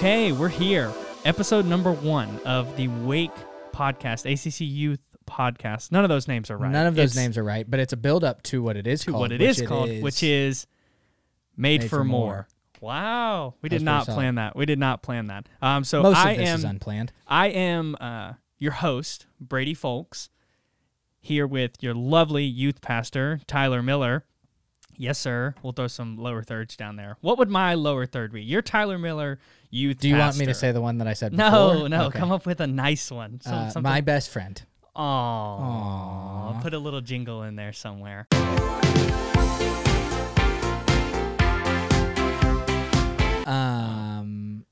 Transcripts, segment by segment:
Okay, we're here. Episode number one of the Wake podcast, ACC Youth podcast. None of those names are right. None of those it's names are right, but it's a build up to what it is to called. What it is called, which is Made, Made for, for more. Wow, we That's did not plan that. We did not plan that. Um, so Most I this am is unplanned. I am uh, your host, Brady Folks, here with your lovely youth pastor, Tyler Miller. Yes, sir. We'll throw some lower thirds down there. What would my lower third be? You're Tyler Miller. You. Do you pastor. want me to say the one that I said? No, before? no. Okay. Come up with a nice one. uh, my best friend. Oh. Put a little jingle in there somewhere. Um,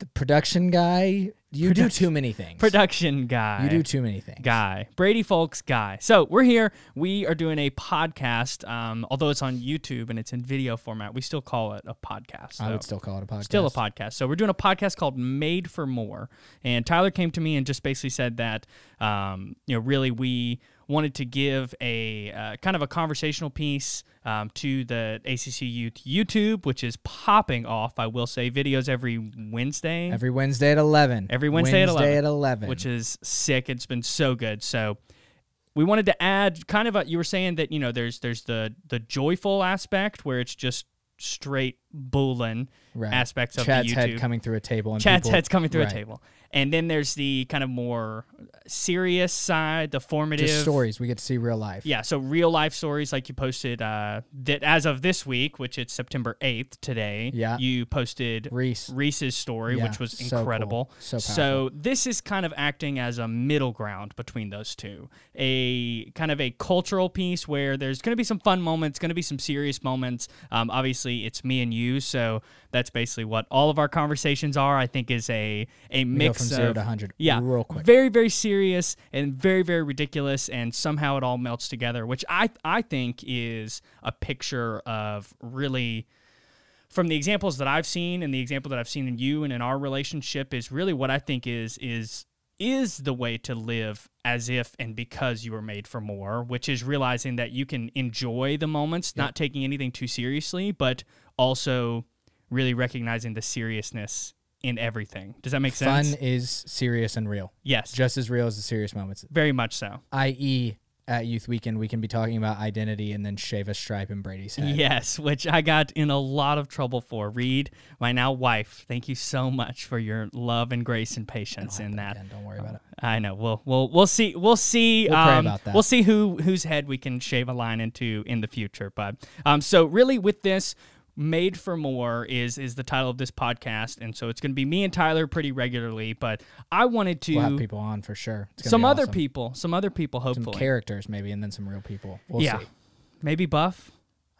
the production guy you do too many things. Production guy. You do too many things. Guy. Brady Folks guy. So we're here. We are doing a podcast. Um, although it's on YouTube and it's in video format, we still call it a podcast. So I would still call it a podcast. Still a podcast. So we're doing a podcast called Made for More. And Tyler came to me and just basically said that, um, you know, really we wanted to give a uh, kind of a conversational piece um, to the ACC Youth YouTube, which is popping off. I will say videos every Wednesday. Every Wednesday at eleven. Every Wednesday, Wednesday at, 11, at eleven. Which is sick. It's been so good. So we wanted to add kind of a you were saying that you know there's there's the the joyful aspect where it's just straight bullying right. aspects of Chad's the YouTube. head coming through a table. And Chad's people, head's coming through right. a table. And then there's the kind of more serious side, the formative Just stories. We get to see real life. Yeah, so real life stories like you posted uh, that as of this week, which it's September eighth today. Yeah, you posted Reese Reese's story, yeah, which was incredible. So, cool. so, so this is kind of acting as a middle ground between those two, a kind of a cultural piece where there's going to be some fun moments, going to be some serious moments. Um, obviously, it's me and you, so that's basically what all of our conversations are. I think is a a mix from of zero to hundred. Yeah, real quick. Very very serious and very very ridiculous, and somehow it all melts together, which I I think is a picture of really. From the examples that I've seen and the example that I've seen in you and in our relationship is really what I think is is is the way to live as if and because you were made for more, which is realizing that you can enjoy the moments, yep. not taking anything too seriously, but also really recognizing the seriousness in everything. Does that make sense? Fun is serious and real. Yes. Just as real as the serious moments. Very much so. I.e., at Youth Weekend, we can be talking about identity and then shave a stripe in Brady's head. Yes, which I got in a lot of trouble for. Reed, my now wife, thank you so much for your love and grace and patience in that. Again. Don't worry about it. Uh, I know. We'll we'll we'll see we'll see we'll, um, about that. we'll see who whose head we can shave a line into in the future. But um, so really with this, Made for More is is the title of this podcast, and so it's going to be me and Tyler pretty regularly. But I wanted to we'll have people on for sure. some other awesome. people, some other people, hopefully some characters maybe, and then some real people. We'll yeah, see. maybe Buff.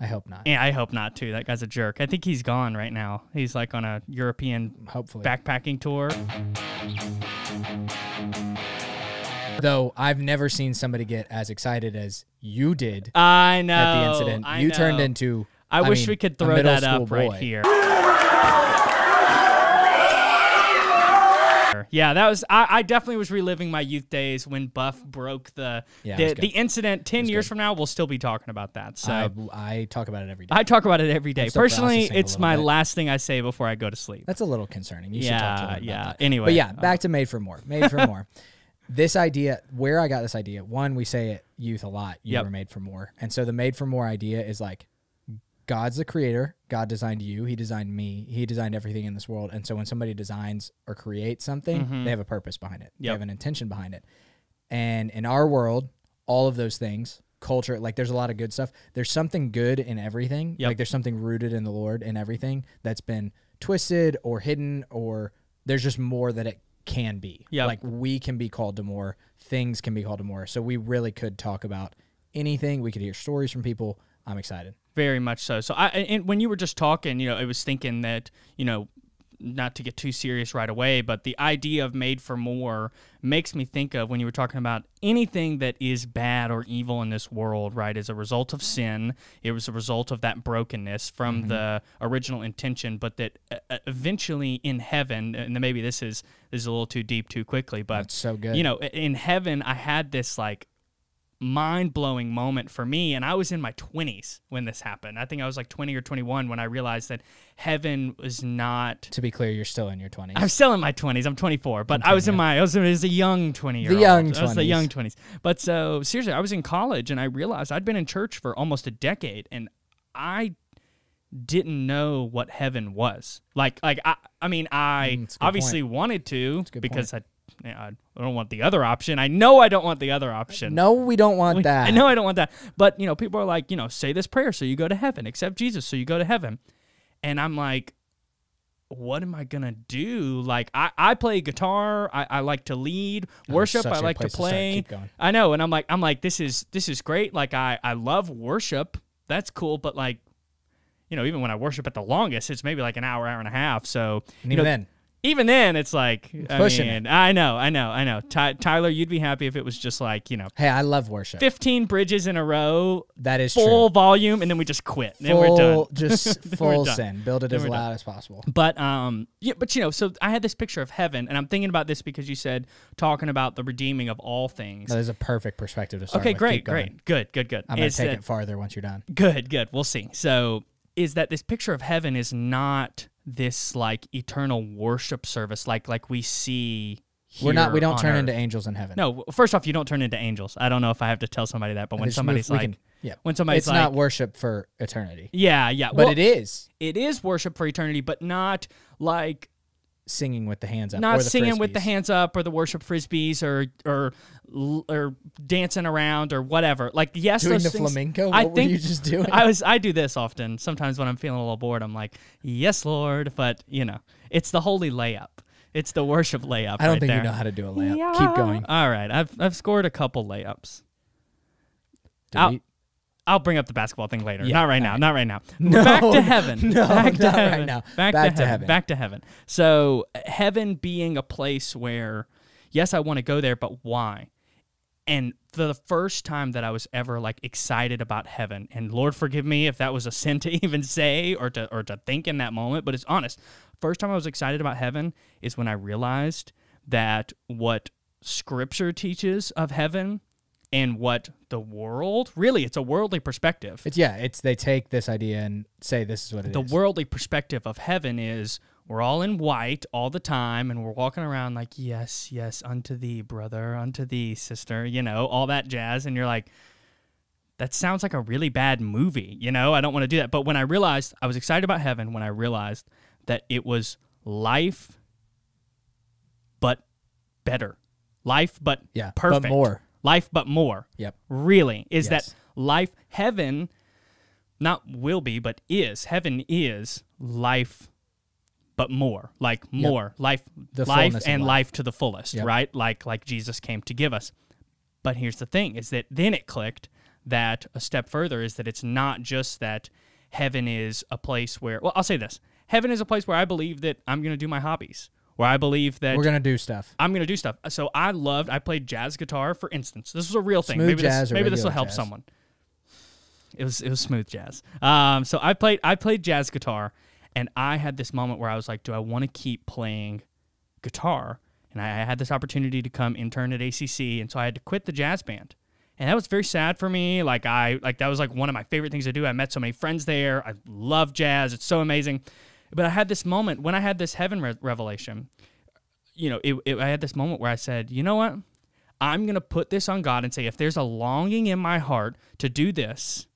I hope not. Yeah, I hope not too. That guy's a jerk. I think he's gone right now. He's like on a European hopefully backpacking tour. Though I've never seen somebody get as excited as you did. I know at the incident. I you know. turned into I, wish mean, we could throw that up boy. right here. Yeah, that was I, I, definitely was reliving my youth days when Buff broke the yeah, the, the, incident. Ten years good. from now, we'll still be talking about that. So I, I, talk about it every day. I talk about it every day. Personally, it's my bit. last thing I say before I go to sleep. That's a little concerning. You yeah, yeah. Anyway, but yeah, back uh, to made for more. Made for more. this idea, where I got this idea, one, we say it youth a lot. You yep. were made for more, and so the made for more idea is like God's the creator. God designed you. He designed me. He designed everything in this world. And so when somebody designs or creates something, mm-hmm. they have a purpose behind it. Yep. They have an intention behind it. And in our world, all of those things, culture, like there's a lot of good stuff. There's something good in everything. Yep. Like there's something rooted in the Lord in everything that's been twisted or hidden or there's just more that it can be. Yeah. Like we can be called to more, things can be called to more. So we really could talk about anything. We could hear stories from people. I'm excited. Very much so. So I and when you were just talking, you know, I was thinking that you know not to get too serious right away, but the idea of made for more makes me think of when you were talking about anything that is bad or evil in this world, right, As a result of sin. It was a result of that brokenness from mm-hmm. the original intention, but that uh, uh eventually in heaven, and maybe this is this is a little too deep too quickly, but That's so good. You know, in heaven, I had this like mind blowing moment for me. And I was in my 20s when this happened. I think I was like 20 or 21 when I realized that heaven was not. To be clear, you're still in your 20s. I'm still in my 20s. I'm 24, but I'm i was in my, I was, I was a young 20 year old. The young 20s. I was the young 20s. But so seriously, I was in college and I realized I'd been in church for almost a decade and I didn't know what heaven was like like i i mean i mm, obviously point. wanted to because point. i I don't want the other option. I know I don't want the other option. No, we don't want we, that. I know I don't want that. But, you know, people are like, you know, say this prayer so you go to heaven, accept Jesus so you go to heaven. And I'm like, what am I gonna do? Like I, I play guitar, I, I like to lead, oh, worship, I like to play. To I know, and I'm like I'm like, this is this is great. Like I, I love worship. That's cool, but like, you know, even when I worship at the longest, it's maybe like an hour, hour and a half. So and even know, then even then, it's like I pushing. mean, I know, I know, I know. Ty Tyler, you'd be happy if it was just like you know. Hey, I love worship. Fifteen bridges in a row. That is full true. volume, and then we just quit. Full, then we're done. Just full sin. Build it then as loud done. as possible. But um, yeah, but you know, so I had this picture of heaven, and I'm thinking about this because you said talking about the redeeming of all things. That is a perfect perspective to start. Okay, with. great, great, good, good, good. I'm gonna is take that, it farther once you're done. Good, good. We'll see. So is that this picture of heaven is not this like eternal worship service like like we see we're not. We don't turn earth. into angels in heaven. No. First off, you don't turn into angels. I don't know if I have to tell somebody that, but when somebody's move, like, can, yeah, when somebody's it's like, not worship for eternity. Yeah, yeah. But well, it is. It is worship for eternity, but not like singing with the hands up. Not singing frisbees. with the hands up or the worship frisbees or or or dancing around or whatever. Like yes, doing the things, flamenco. I think you just doing. I was I do this often. Sometimes when I'm feeling a little bored, I'm like, yes, Lord. But you know, it's the holy layup. It's the worship layup. I don't right think there. you know how to do a layup. Yeah. Keep going. All right, I've I've scored a couple layups. I'll bring up the basketball thing later. Yeah, not right now. Right. Not right now. No, back to heaven. No, back to heaven. right now. Back, back to, to heaven. heaven. Back to heaven. So heaven being a place where, yes, I want to go there, but why? And the first time that I was ever like excited about heaven, and Lord forgive me if that was a sin to even say or to or to think in that moment, but it's honest. First time I was excited about heaven is when I realized that what Scripture teaches of heaven and what the world really it's a worldly perspective it's yeah it's they take this idea and say this is what it the is. worldly perspective of heaven is we're all in white all the time and we're walking around like yes yes unto thee brother unto thee sister you know all that jazz and you're like that sounds like a really bad movie you know i don't want to do that but when i realized i was excited about heaven when i realized that it was life but better life but yeah perfect but more life but more. Yep. Really, is yes. that life, heaven, not will be, but is. Heaven is life but more like more yep. life the life and life. life. to the fullest yep. right like like jesus came to give us but here's the thing is that then it clicked that a step further is that it's not just that heaven is a place where well i'll say this heaven is a place where i believe that i'm going to do my hobbies where I believe that we're gonna do stuff. I'm gonna do stuff. Uh, so I loved. I played jazz guitar, for instance. This was a real thing. Smooth maybe jazz this, maybe this will help jazz. someone. It was it was smooth jazz. Um, so I played I played jazz guitar, and I had this moment where I was like, do I want to keep playing guitar? And I, I had this opportunity to come intern at ACC, and so I had to quit the jazz band and that was very sad for me like i like that was like one of my favorite things to do i met so many friends there i love jazz it's so amazing but I had this moment when I had this heaven re- revelation. You know, it, it, I had this moment where I said, you know what? I'm going to put this on God and say, if there's a longing in my heart to do this,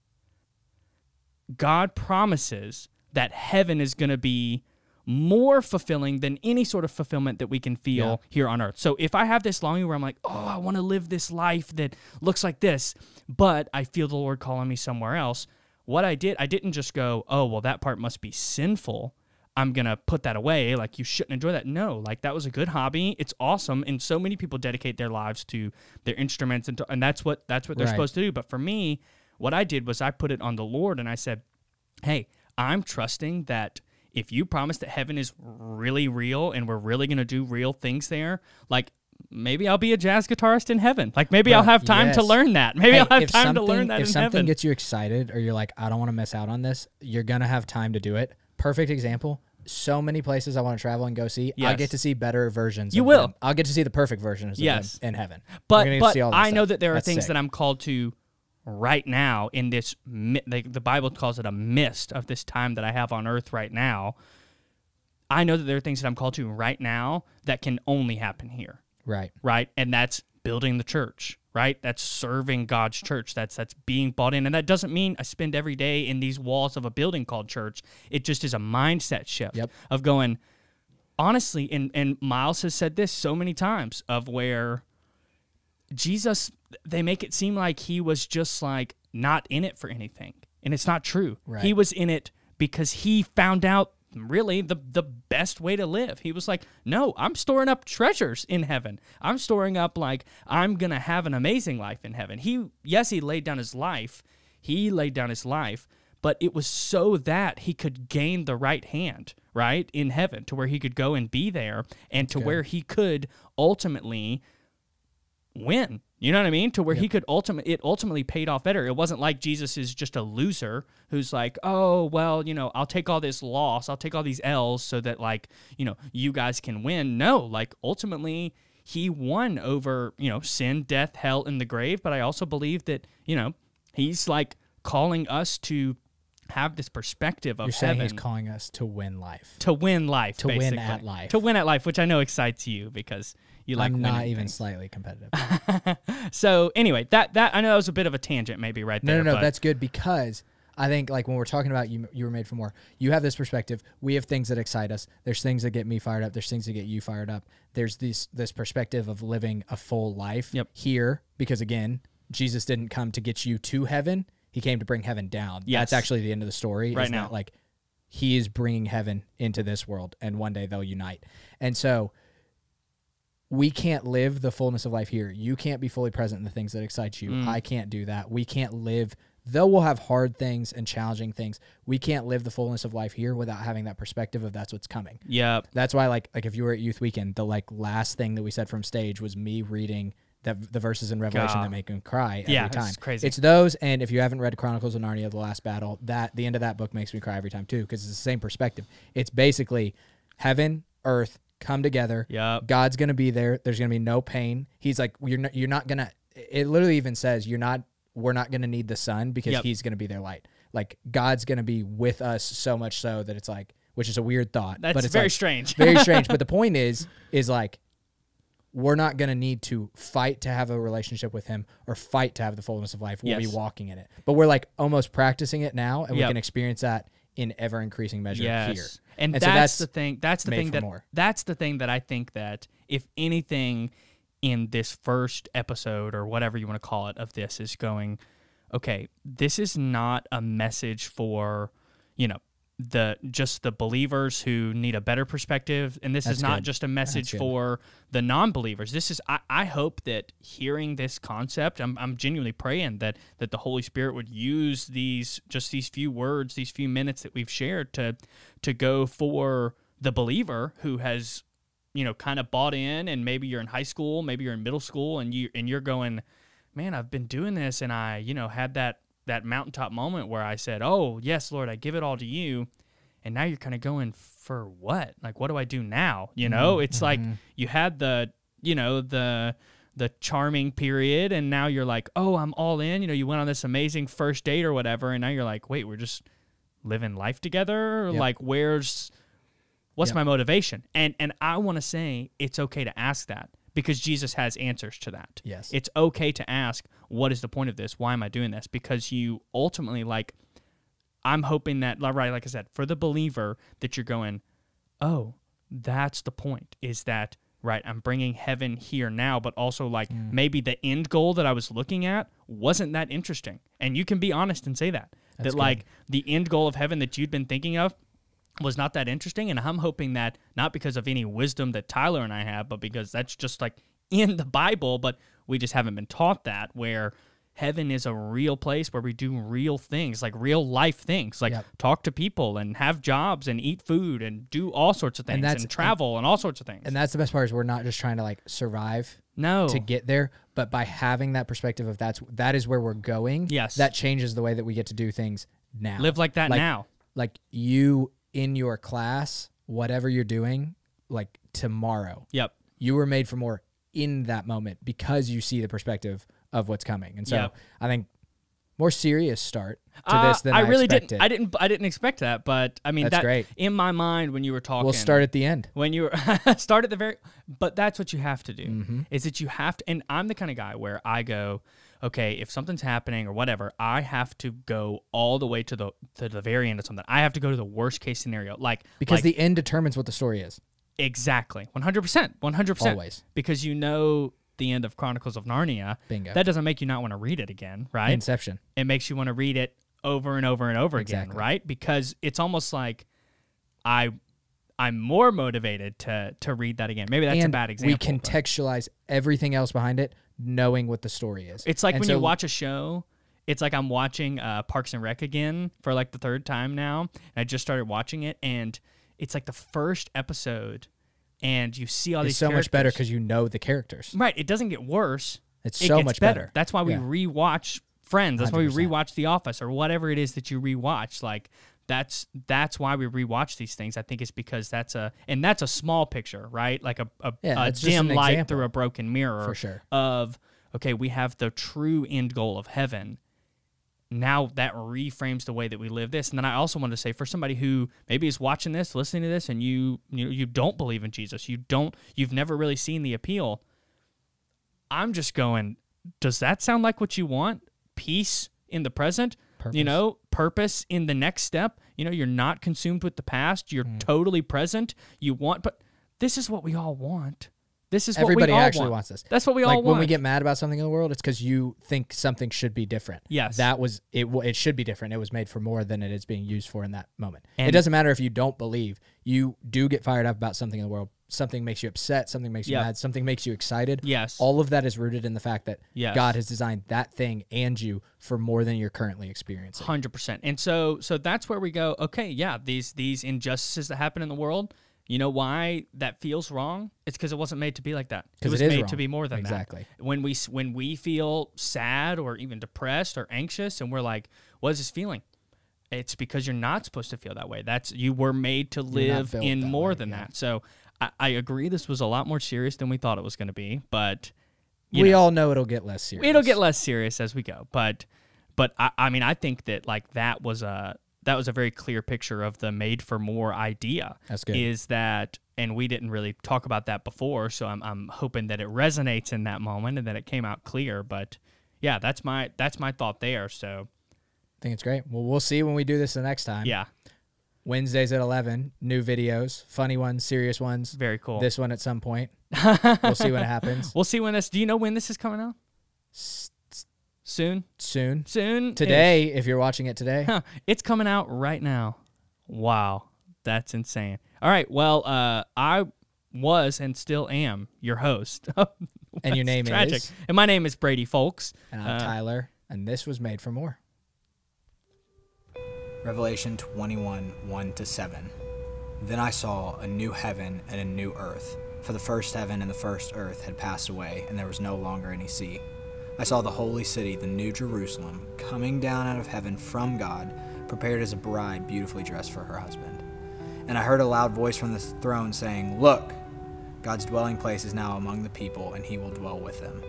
God promises that heaven is going to be more fulfilling than any sort of fulfillment that we can feel yeah. here on earth. So if I have this longing where I'm like, oh, I want to live this life that looks like this, but I feel the Lord calling me somewhere else, what I did, I didn't just go, oh, well, that part must be sinful. I'm going to put that away. Like, you shouldn't enjoy that. No, like, that was a good hobby. It's awesome. And so many people dedicate their lives to their instruments. And, to, and that's what, that's what they're right. supposed to do. But for me, what I did was I put it on the Lord and I said, Hey, I'm trusting that if you promise that heaven is really real and we're really going to do real things there, like, maybe I'll be a jazz guitarist in heaven. Like maybe right. I'll have time yes. to learn that. Maybe hey, I'll have time to learn that. If something heaven. gets you excited or you're like, I don't want to miss out on this, you're gonna have time to do it perfect example. So many places I want to travel and go see. Yes. I get to see better versions. You will. Them. I'll get to see the perfect versions. Yes. in heaven. But but I know that there are That's things sick. that I'm called to right now in this. Like the Bible calls it a mist of this time that I have on earth right now. I know that there are things that I'm called to right now that can only happen here. Right. Right. And that's building the church, right? That's serving God's church. That's that's being bought in. And that doesn't mean I spend every day in these walls of a building called church. It just is a mindset shift yep. of going honestly and and Miles has said this so many times of where Jesus they make it seem like he was just like not in it for anything. And it's not true. Right. He was in it because he found out really the, the best way to live. He was like, No, I'm storing up treasures in heaven. I'm storing up, like, I'm going to have an amazing life in heaven. He, yes, he laid down his life. He laid down his life, but it was so that he could gain the right hand, right, in heaven to where he could go and be there and to okay. where he could ultimately win you know what I mean? To where yep. he could ultimately, it ultimately paid off better. It wasn't like Jesus is just a loser who's like, oh, well, you know, I'll take all this loss, I'll take all these L's so that, like, you know, you guys can win. No, like, ultimately, he won over, you know, sin, death, hell, and the grave. But I also believe that, you know, he's like calling us to have this perspective of You're heaven. He's calling us to win life, to win life, to basically. win at life, to win at life, which I know excites you because you like I'm not even things. slightly competitive. so anyway, that that I know that was a bit of a tangent maybe right there. No, no, no, that's good because I think like when we're talking about you, you were made for more. You have this perspective. We have things that excite us. There's things that get me fired up. There's things that get you fired up. There's this this perspective of living a full life yep. here because again, Jesus didn't come to get you to heaven. He came to bring heaven down. Yes. That's actually the end of the story. Right now, like he is bringing heaven into this world, and one day they'll unite. And so we can't live the fullness of life here. You can't be fully present in the things that excite you. Mm. I can't do that. We can't live, though we'll have hard things and challenging things. We can't live the fullness of life here without having that perspective of that's what's coming. Yeah. That's why, like, like if you were at Youth Weekend, the like last thing that we said from stage was me reading that the verses in Revelation God. that make him cry every yeah, time. It's crazy. It's those, and if you haven't read Chronicles of Narnia, The Last Battle, that the end of that book makes me cry every time too, because it's the same perspective. It's basically heaven, earth, come together. Yeah. God's going to be there. There's going to be no pain. He's like, you're not, you're not going to, it literally even says, you're not, we're not going to need the sun because yep. he's going to be their light. Like God's going to be with us so much so that it's like, which is a weird thought, That's but it's very like, strange, very strange. But the point is, is like, we're not going to need to fight to have a relationship with him or fight to have the fullness of life. We'll yes. be walking in it. But we're like almost practicing it now and yep. we can experience that in ever increasing measure yes. here. And, and that's, so that's, the thing. That's the thing that more. that's the thing that I think that if anything in this first episode or whatever you want to call it of this is going, okay, this is not a message for, you know, the just the believers who need a better perspective and this That's is not good. just a message for the non-believers this is I, I hope that hearing this concept I'm, I'm genuinely praying that that the holy spirit would use these just these few words these few minutes that we've shared to to go for the believer who has you know kind of bought in and maybe you're in high school maybe you're in middle school and you and you're going man i've been doing this and i you know had that that mountaintop moment where I said, "Oh, yes, Lord, I give it all to you." And now you're kind of going for what? Like what do I do now? You know, mm-hmm. it's like mm-hmm. you had the, you know, the the charming period and now you're like, "Oh, I'm all in." You know, you went on this amazing first date or whatever and now you're like, "Wait, we're just living life together?" Yep. Like where's what's yep. my motivation? And and I want to say it's okay to ask that because Jesus has answers to that. Yes. It's okay to ask, what is the point of this? Why am I doing this? Because you ultimately, like, I'm hoping that, right, like I said, for the believer, that you're going, oh, that's the point, is that, right, I'm bringing heaven here now, but also, like, mm. maybe the end goal that I was looking at wasn't that interesting. And you can be honest and say that. That's that, good. like, the end goal of heaven that you'd been thinking of, was not that interesting. And I'm hoping that not because of any wisdom that Tyler and I have, but because that's just like in the Bible, but we just haven't been taught that, where heaven is a real place where we do real things, like real life things, like yep. talk to people and have jobs and eat food and do all sorts of things and, and travel and, and all sorts of things. And that's the best part is we're not just trying to like survive no to get there but by having that perspective of that's that is where we're going yes that changes the way that we get to do things now live like that like, now like you in your class, whatever you're doing, like tomorrow. Yep. You were made for more in that moment because you see the perspective of what's coming. And so yep. I think more serious start to uh, this than I, I really expected. didn't. I didn't. I didn't expect that, but I mean, that's that, great. In my mind, when you were talking, we'll start at the end. When you were start at the very, but that's what you have to do. Mm-hmm. Is that you have to? And I'm the kind of guy where I go, okay, if something's happening or whatever, I have to go all the way to the to the very end of something. I have to go to the worst case scenario, like because like, the end determines what the story is. Exactly, one hundred percent, one hundred percent. Always, because you know the end of Chronicles of Narnia. Bingo. That doesn't make you not want to read it again, right? Inception. It makes you want to read it over and over and over exactly. again, right? Because it's almost like I I'm more motivated to to read that again. Maybe that's and a bad example. We contextualize but. everything else behind it knowing what the story is. It's like and when so, you watch a show. It's like I'm watching uh, Parks and Rec again for like the third time now. And I just started watching it, and it's like the first episode, and you see all these. so characters. much better because you know the characters. Right. It doesn't get worse. It's it so much better. better. That's why we yeah. rewatch Friends. That's 100%. why we rewatch The Office or whatever it is that you rewatch. Like that's that's why we rewatch these things. I think it's because that's a and that's a small picture, right? Like a a, yeah, a dim light through a broken mirror for sure. Of okay, we have the true end goal of heaven. Now that reframes the way that we live this. And then I also want to say for somebody who maybe is watching this, listening to this, and you you, you don't believe in Jesus, you don't, you've never really seen the appeal. I'm just going. Does that sound like what you want? Peace in the present Purpose. You know, purpose in the next step. You know, you're not consumed with the past. You're mm. totally present. You want, but this is what we all want. This is everybody actually want. wants this. That's what we like, all want. When we get mad about something in the world, it's because you think something should be different. Yes, that was it. It should be different. It was made for more than it is being used for in that moment. And it doesn't matter if you don't believe. You do get fired up about something in the world something makes you upset, something makes you mad, something makes you excited. Yes. All of that is rooted in the fact that yes. God has designed that thing and you for more than you're currently experiencing. 100%. And so so that's where we go, okay, yeah, these these injustices that happen in the world, you know why that feels wrong? It's because it wasn't made to be like that. It was made wrong. to be more than exactly. that. Exactly. When we when we feel sad or even depressed or anxious and we're like, what is this feeling? It's because you're not supposed to feel that way. That's you were made to live in more way, than yeah. that. So I, agree this was a lot more serious than we thought it was going to be, but we know, all know it'll get less serious. It'll get less serious as we go, but but I, I mean I think that like that was a that was a very clear picture of the made for more idea. That's good. Is that and we didn't really talk about that before, so I'm I'm hoping that it resonates in that moment and that it came out clear. But yeah, that's my that's my thought there. So I think it's great. Well, we'll see when we do this the next time. Yeah. Wednesdays at 11, new videos, funny ones, serious ones. Very cool. This one at some point. we'll see what happens. We'll see when this. Do you know when this is coming out? S- soon. Soon. Soon. Today, if you're watching it today. Huh. It's coming out right now. Wow. That's insane. All right. Well, uh, I was and still am your host. and your name tragic. is? And my name is Brady Folks. And I'm uh, Tyler. And this was Made for More. Revelation 21 1 7. Then I saw a new heaven and a new earth, for the first heaven and the first earth had passed away, and there was no longer any sea. I saw the holy city, the new Jerusalem, coming down out of heaven from God, prepared as a bride beautifully dressed for her husband. And I heard a loud voice from the throne saying, Look, God's dwelling place is now among the people, and he will dwell with them.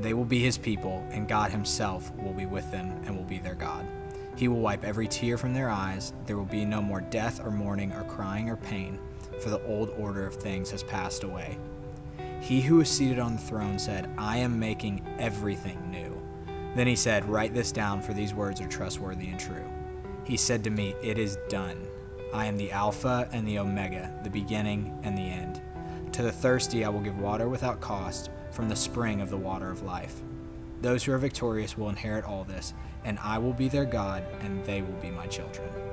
They will be his people, and God himself will be with them and will be their God. He will wipe every tear from their eyes. There will be no more death or mourning or crying or pain, for the old order of things has passed away. He who is seated on the throne said, I am making everything new. Then he said, Write this down, for these words are trustworthy and true. He said to me, It is done. I am the Alpha and the Omega, the beginning and the end. To the thirsty I will give water without cost from the spring of the water of life. Those who are victorious will inherit all this, and I will be their God, and they will be my children.